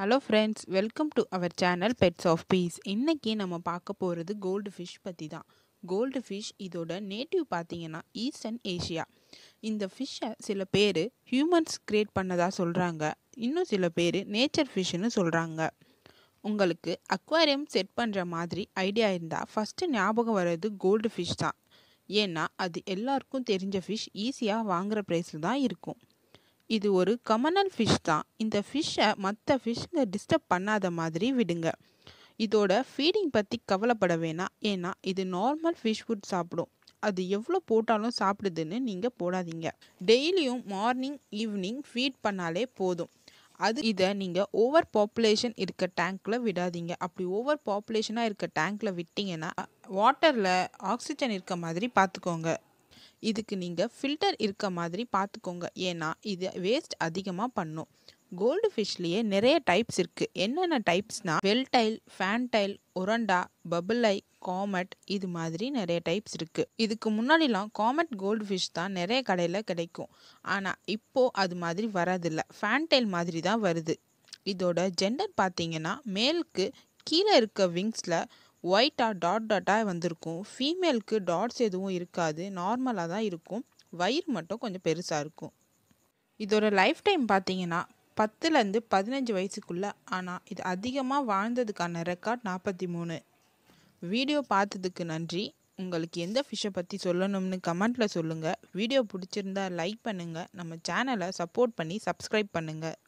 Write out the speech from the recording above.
hello friends welcome to our channel pets of peace இன்றைக்கி நம்ம பார்க்க போகிறது கோல்டு ஃபிஷ் பற்றி தான் கோல்டு ஃபிஷ் இதோட நேட்டிவ் பார்த்தீங்கன்னா ஈஸ்டர்ன் ஏஷியா இந்த ஃபிஷ்ஷை சில பேர் ஹியூமன்ஸ் கிரியேட் பண்ணதாக சொல்கிறாங்க இன்னும் சில பேர் நேச்சர் ஃபிஷ்ஷுன்னு சொல்கிறாங்க உங்களுக்கு அக்வாரியம் செட் பண்ணுற மாதிரி ஐடியா இருந்தால் ஃபஸ்ட்டு ஞாபகம் வர்றது கோல்டு ஃபிஷ் தான் ஏன்னா அது எல்லாருக்கும் தெரிஞ்ச ஃபிஷ் ஈஸியாக வாங்குகிற ப்ரைஸில் தான் இருக்கும் இது ஒரு கமனல் ஃபிஷ் தான் இந்த ஃபிஷ்ஷை மற்ற ஃபிஷ்ஷுங்க டிஸ்டர்ப் பண்ணாத மாதிரி விடுங்க இதோட ஃபீடிங் பற்றி கவலைப்பட வேணாம் ஏன்னா இது நார்மல் ஃபிஷ் ஃபுட் சாப்பிடும் அது எவ்வளோ போட்டாலும் சாப்பிடுதுன்னு நீங்கள் போடாதீங்க டெய்லியும் மார்னிங் ஈவினிங் ஃபீட் பண்ணாலே போதும் அது இதை நீங்கள் ஓவர் பாப்புலேஷன் இருக்க டேங்க்கில் விடாதீங்க அப்படி ஓவர் பாப்புலேஷனாக இருக்க டேங்க்கில் விட்டிங்கன்னா வாட்டரில் ஆக்சிஜன் இருக்க மாதிரி பார்த்துக்கோங்க இதுக்கு நீங்கள் ஃபில்டர் இருக்க மாதிரி பார்த்துக்கோங்க ஏன்னா இது வேஸ்ட் அதிகமாக பண்ணும் கோல்டு ஃபிஷ்லேயே நிறைய டைப்ஸ் இருக்குது என்னென்ன டைப்ஸ்னால் வெல்டைல் ஃபேன்டைல் ஒரண்டா பபுளை காமெட் இது மாதிரி நிறைய டைப்ஸ் இருக்குது இதுக்கு முன்னாடிலாம் காமெட் கோல்டு ஃபிஷ் தான் நிறைய கடையில் கிடைக்கும் ஆனால் இப்போது அது மாதிரி வரதில்லை ஃபேன்டைல் மாதிரி தான் வருது இதோட ஜெண்டர் பார்த்தீங்கன்னா மேலுக்கு கீழே இருக்க விங்ஸில் ஒயிட்டாக டாட் டாட்டாக வந்திருக்கும் ஃபீமேலுக்கு டாட்ஸ் எதுவும் இருக்காது நார்மலாக தான் இருக்கும் வயிறு மட்டும் கொஞ்சம் பெருசாக இருக்கும் இதோட லைஃப் டைம் பார்த்தீங்கன்னா பத்துலேருந்து பதினஞ்சு வயசுக்குள்ளே ஆனால் இது அதிகமாக வாழ்ந்ததுக்கான ரெக்கார்ட் நாற்பத்தி மூணு வீடியோ பார்த்ததுக்கு நன்றி உங்களுக்கு எந்த ஃபிஷ்ஷை பற்றி சொல்லணும்னு கமெண்ட்டில் சொல்லுங்கள் வீடியோ பிடிச்சிருந்தா லைக் பண்ணுங்கள் நம்ம சேனலை சப்போர்ட் பண்ணி சப்ஸ்கிரைப் பண்ணுங்கள்